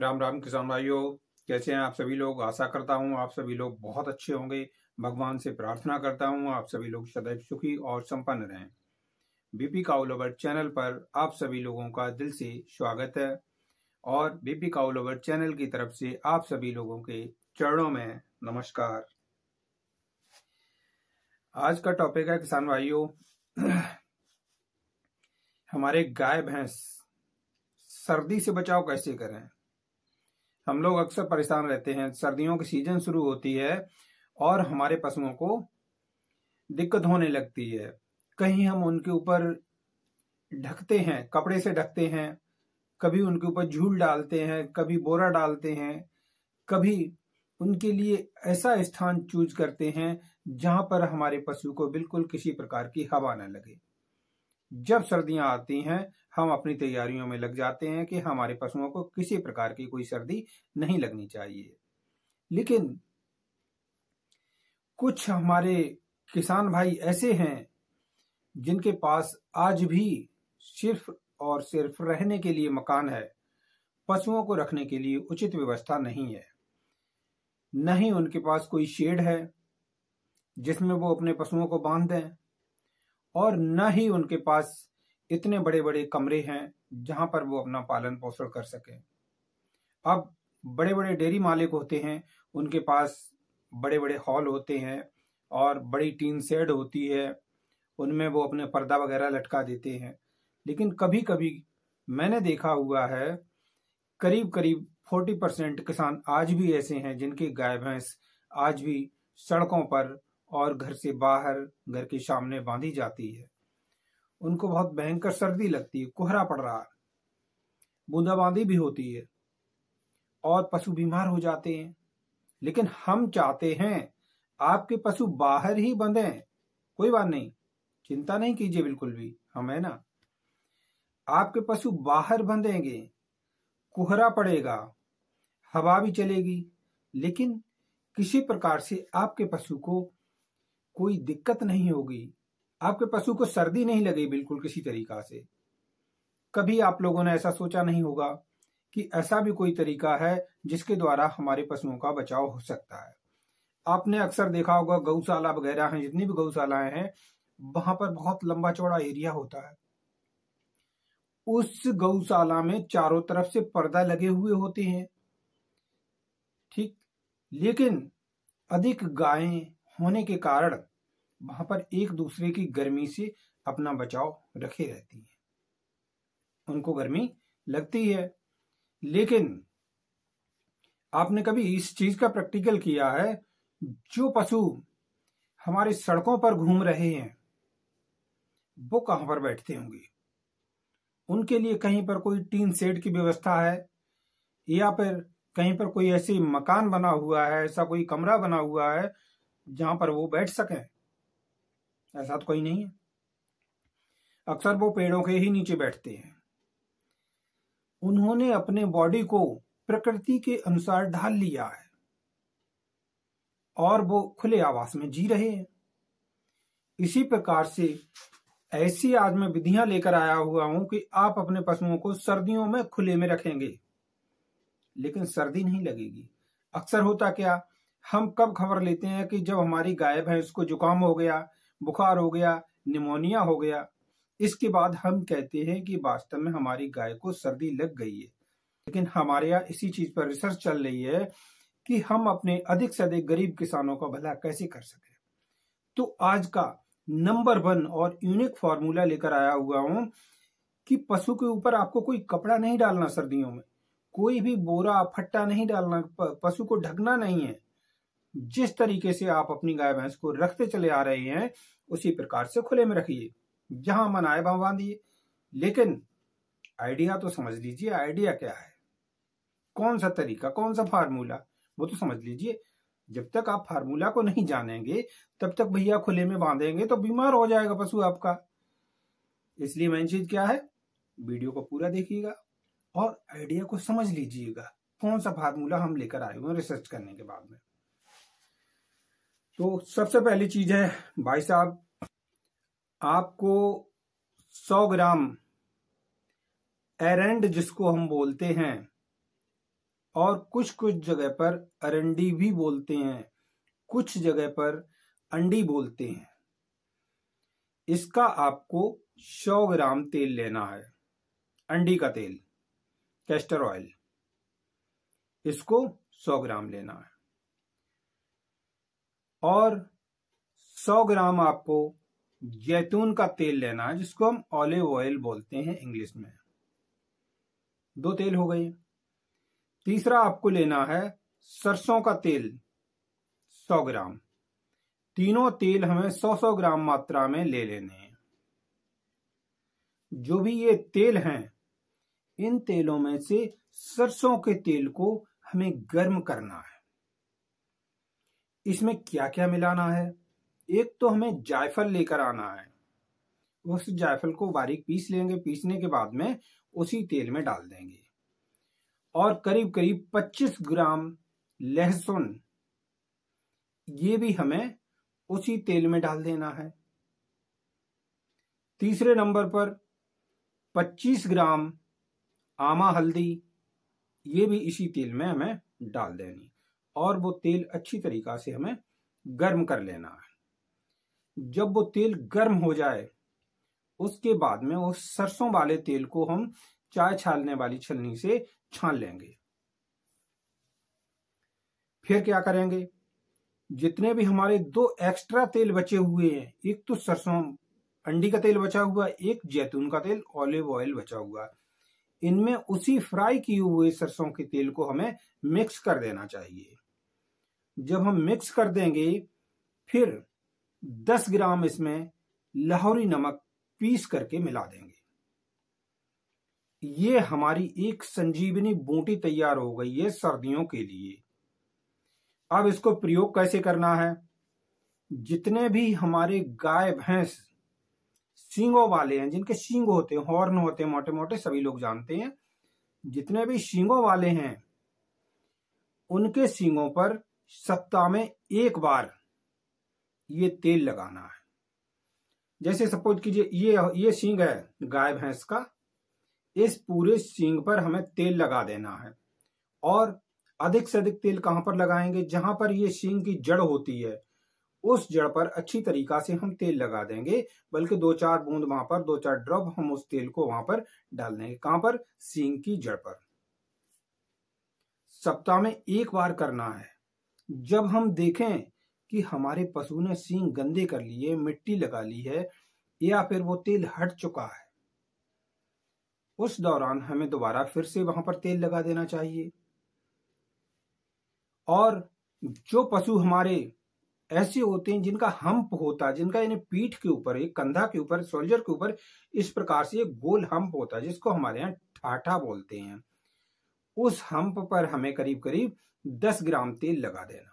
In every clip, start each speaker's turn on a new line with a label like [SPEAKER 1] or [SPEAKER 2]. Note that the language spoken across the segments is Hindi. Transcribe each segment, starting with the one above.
[SPEAKER 1] राम राम किसान भाइयों कैसे हैं आप सभी लोग आशा करता हूं आप सभी लोग बहुत अच्छे होंगे भगवान से प्रार्थना करता हूं आप सभी लोग सदैव सुखी और संपन्न रहें बीपी काउलोवर चैनल पर आप सभी लोगों का दिल से स्वागत है और बीपी काउलोवर चैनल की तरफ से आप सभी लोगों के चरणों में नमस्कार आज का टॉपिक है किसान भाइयों हमारे गाय भैंस सर्दी से बचाव कैसे करें हम लोग अक्सर परेशान रहते हैं सर्दियों की सीजन शुरू होती है और हमारे पशुओं को दिक्कत होने लगती है कहीं हम उनके ऊपर ढकते हैं कपड़े से ढकते हैं कभी उनके ऊपर झूल डालते हैं कभी बोरा डालते हैं कभी उनके लिए ऐसा स्थान चूज करते हैं जहां पर हमारे पशु को बिल्कुल किसी प्रकार की हवा न लगे जब सर्दियां आती हैं हम अपनी तैयारियों में लग जाते हैं कि हमारे पशुओं को किसी प्रकार की कोई सर्दी नहीं लगनी चाहिए लेकिन कुछ हमारे किसान भाई ऐसे हैं जिनके पास आज भी सिर्फ और सिर्फ रहने के लिए मकान है पशुओं को रखने के लिए उचित व्यवस्था नहीं है न ही उनके पास कोई शेड है जिसमें वो अपने पशुओं को बांध दें और न ही उनके पास इतने बड़े बड़े कमरे हैं जहां पर वो अपना पालन पोषण कर सके अब बड़े बड़े डेयरी मालिक होते हैं उनके पास बड़े बड़े हॉल होते हैं और बड़ी टीन सेड होती है उनमें वो अपने पर्दा वगैरह लटका देते हैं लेकिन कभी कभी मैंने देखा हुआ है करीब करीब फोर्टी परसेंट किसान आज भी ऐसे हैं जिनकी गाय भैंस आज भी सड़कों पर और घर से बाहर घर के सामने बांधी जाती है उनको बहुत भयंकर सर्दी लगती है कोहरा पड़ रहा है बूंदाबांदी भी होती है और पशु बीमार हो जाते हैं लेकिन हम चाहते हैं आपके पशु बाहर ही बंधे कोई बात नहीं चिंता नहीं कीजिए बिल्कुल भी हम है ना आपके पशु बाहर बंधेंगे कोहरा पड़ेगा हवा भी चलेगी लेकिन किसी प्रकार से आपके पशु को कोई दिक्कत नहीं होगी आपके पशु को सर्दी नहीं लगी बिल्कुल किसी तरीका से कभी आप लोगों ने ऐसा सोचा नहीं होगा कि ऐसा भी कोई तरीका है जिसके द्वारा हमारे पशुओं का बचाव हो सकता है आपने अक्सर देखा होगा गौशाला वगैरह हैं जितनी भी गौशालाएं हैं वहां पर बहुत लंबा चौड़ा एरिया होता है उस गौशाला में चारों तरफ से पर्दा लगे हुए होते हैं ठीक लेकिन अधिक गायें होने के कारण वहां पर एक दूसरे की गर्मी से अपना बचाव रखे रहती है उनको गर्मी लगती है लेकिन आपने कभी इस चीज का प्रैक्टिकल किया है जो पशु हमारे सड़कों पर घूम रहे हैं वो कहां पर बैठते होंगे उनके लिए कहीं पर कोई टीन सेट की व्यवस्था है या फिर कहीं पर कोई ऐसे मकान बना हुआ है ऐसा कोई कमरा बना हुआ है जहां पर वो बैठ सकें ऐसा तो कोई नहीं है अक्सर वो पेड़ों के ही नीचे बैठते हैं उन्होंने अपने बॉडी को प्रकृति के अनुसार ढाल लिया है और वो खुले आवास में जी रहे हैं इसी प्रकार से ऐसी आज मैं विधियां लेकर आया हुआ हूं कि आप अपने पशुओं को सर्दियों में खुले में रखेंगे लेकिन सर्दी नहीं लगेगी अक्सर होता क्या हम कब खबर लेते हैं कि जब हमारी गाय भैंस को जुकाम हो गया बुखार हो गया निमोनिया हो गया इसके बाद हम कहते हैं कि वास्तव में हमारी गाय को सर्दी लग गई है लेकिन हमारे यहाँ इसी चीज पर रिसर्च चल रही है कि हम अपने अधिक से अधिक गरीब किसानों का भला कैसे कर सकें तो आज का नंबर वन और यूनिक फॉर्मूला लेकर आया हुआ हूं कि पशु के ऊपर आपको कोई कपड़ा नहीं डालना सर्दियों में कोई भी बोरा फट्टा नहीं डालना पशु को ढकना नहीं है जिस तरीके से आप अपनी गाय भैंस को रखते चले आ रहे हैं उसी प्रकार से खुले में रखिए जहां मन आए वहां बांधिए लेकिन आइडिया तो समझ लीजिए आइडिया क्या है कौन सा तरीका कौन सा फार्मूला वो तो समझ लीजिए जब तक आप फार्मूला को नहीं जानेंगे तब तक भैया खुले में बांधेंगे तो बीमार हो जाएगा पशु आपका इसलिए मेन चीज क्या है वीडियो को पूरा देखिएगा और आइडिया को समझ लीजिएगा कौन सा फार्मूला हम लेकर आए हुए रिसर्च करने के बाद में तो सबसे पहली चीज है भाई साहब आपको 100 ग्राम एरेंड जिसको हम बोलते हैं और कुछ कुछ जगह पर अरंडी भी बोलते हैं कुछ जगह पर अंडी बोलते हैं इसका आपको 100 ग्राम तेल लेना है अंडी का तेल कैस्टर ऑयल इसको 100 ग्राम लेना है और 100 ग्राम आपको जैतून का तेल लेना है जिसको हम ऑलिव ऑयल बोलते हैं इंग्लिश में दो तेल हो गए तीसरा आपको लेना है सरसों का तेल 100 ग्राम तीनों तेल हमें 100-100 ग्राम मात्रा में ले लेने हैं जो भी ये तेल हैं इन तेलों में से सरसों के तेल को हमें गर्म करना है इसमें क्या क्या मिलाना है एक तो हमें जायफल लेकर आना है उस जायफल को बारीक पीस लेंगे पीसने के बाद में उसी तेल में डाल देंगे और करीब करीब 25 ग्राम लहसुन ये भी हमें उसी तेल में डाल देना है तीसरे नंबर पर 25 ग्राम आमा हल्दी ये भी इसी तेल में हमें डाल देनी और वो तेल अच्छी तरीका से हमें गर्म कर लेना है जब वो तेल गर्म हो जाए उसके बाद में वो सरसों वाले तेल को हम चाय छालने वाली छलनी से छान लेंगे फिर क्या करेंगे जितने भी हमारे दो एक्स्ट्रा तेल बचे हुए हैं एक तो सरसों अंडी का तेल बचा हुआ एक जैतून का तेल ऑलिव ऑयल बचा हुआ इनमें उसी फ्राई किए हुए सरसों के तेल को हमें मिक्स कर देना चाहिए जब हम मिक्स कर देंगे फिर 10 ग्राम इसमें लाहौरी नमक पीस करके मिला देंगे ये हमारी एक संजीवनी बूटी तैयार हो गई है सर्दियों के लिए अब इसको प्रयोग कैसे करना है जितने भी हमारे गाय भैंस सींगों वाले हैं जिनके सींग होते हैं हॉर्न होते हैं मोटे मोटे सभी लोग जानते हैं जितने भी सींगों वाले हैं उनके सींगों पर सप्ताह में एक बार ये तेल लगाना है जैसे सपोज कीजिए ये ये सींग है गाय भैंस का इस पूरे सींग पर हमें तेल लगा देना है और अधिक से अधिक तेल कहां पर लगाएंगे जहां पर ये सींग की जड़ होती है उस जड़ पर अच्छी तरीका से हम तेल लगा देंगे बल्कि दो चार बूंद वहां पर दो चार ड्रॉप हम उस तेल को वहां पर डाल देंगे कहां पर सींग की जड़ पर सप्ताह में एक बार करना है जब हम देखें कि हमारे पशु ने सींग गंदे कर लिए मिट्टी लगा ली है या फिर वो तेल हट चुका है उस दौरान हमें दोबारा फिर से वहां पर तेल लगा देना चाहिए और जो पशु हमारे ऐसे होते हैं जिनका हम्प होता है जिनका यानी पीठ के ऊपर एक कंधा के ऊपर सोल्जर के ऊपर इस प्रकार से एक गोल हम्प होता है जिसको हमारे यहाँ ठाठा बोलते हैं उस हम्प पर हमें करीब करीब दस ग्राम तेल लगा देना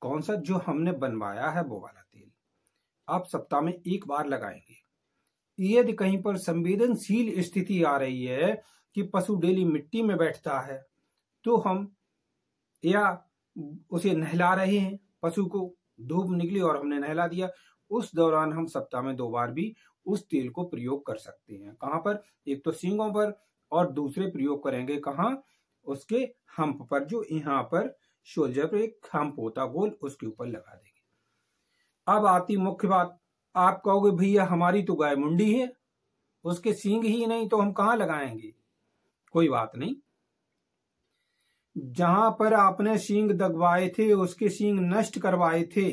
[SPEAKER 1] कौन सा जो हमने बनवाया है वो वाला तेल आप सप्ताह में एक बार लगाएंगे यदि कहीं पर संवेदनशील स्थिति आ रही है कि पशु डेली मिट्टी में बैठता है तो हम या उसे नहला रहे हैं पशु को धूप निकली और हमने नहला दिया उस दौरान हम सप्ताह में दो बार भी उस तेल को प्रयोग कर सकते हैं कहाँ पर एक तो सींगों पर और दूसरे प्रयोग करेंगे कहा उसके हम्प पर जो यहाँ पर शोल्जर पर एक हम्प होता गोल उसके ऊपर लगा देंगे अब आती मुख्य बात आप कहोगे भैया हमारी तो गाय मुंडी है उसके सींग ही नहीं तो हम कहा लगाएंगे कोई बात नहीं जहां पर आपने सींग दगवाए थे उसके सींग नष्ट करवाए थे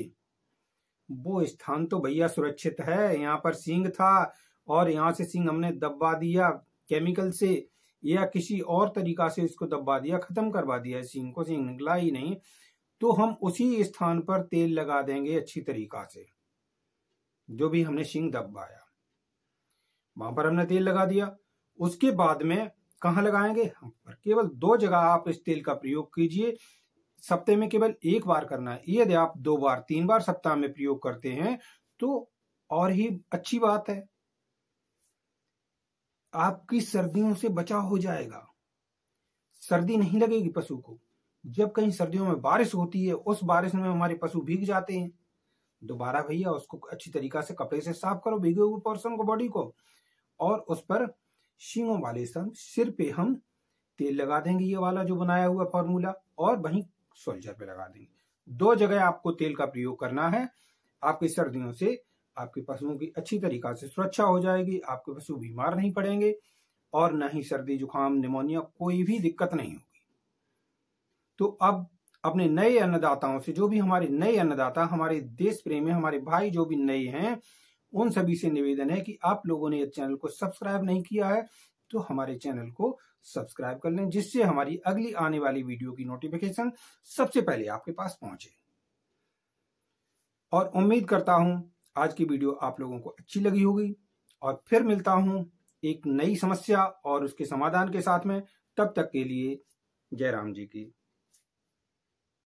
[SPEAKER 1] वो स्थान तो भैया सुरक्षित है यहां पर सींग था और यहां से सींग हमने दबवा दिया केमिकल से या किसी और तरीका से इसको दबा दिया खत्म करवा दिया सींग को सींग निकला ही नहीं तो हम उसी स्थान पर तेल लगा देंगे अच्छी तरीका से जो भी हमने सींग दबाया वहां पर हमने तेल लगा दिया उसके बाद में कहा लगाएंगे हम पर केवल दो जगह आप इस तेल का प्रयोग कीजिए सप्ताह में केवल एक बार करना है यदि आप दो बार तीन बार सप्ताह में प्रयोग करते हैं तो और ही अच्छी बात है आपकी सर्दियों से बचाव हो जाएगा सर्दी नहीं लगेगी पशु को जब कहीं सर्दियों में बारिश होती है उस बारिश में हमारे पशु भीग जाते हैं दोबारा भैया उसको अच्छी तरीका से कपड़े से साफ करो भीगे हुए पोर्सन को बॉडी को और उस पर शींगों वाले संग सिर पे हम तेल लगा देंगे ये वाला जो बनाया हुआ फॉर्मूला और वहीं सोल्जर पे लगा देंगे दो जगह आपको तेल का प्रयोग करना है आपकी सर्दियों से आपके पशुओं की अच्छी तरीका से सुरक्षा हो जाएगी आपके पशु बीमार नहीं पड़ेंगे और ना ही सर्दी जुकाम निमोनिया कोई भी दिक्कत नहीं होगी तो अब अपने नए अन्नदाताओं से जो भी हमारे नए अन्नदाता हमारे देश प्रेमी हमारे भाई जो भी नए हैं उन सभी से निवेदन है कि आप लोगों ने इस चैनल को सब्सक्राइब नहीं किया है तो हमारे चैनल को सब्सक्राइब कर लें जिससे हमारी अगली आने वाली वीडियो की नोटिफिकेशन सबसे पहले आपके पास पहुंचे और उम्मीद करता हूं आज की वीडियो आप लोगों को अच्छी लगी होगी और फिर मिलता हूं एक नई समस्या और उसके समाधान के साथ में तब तक के लिए जय राम जी की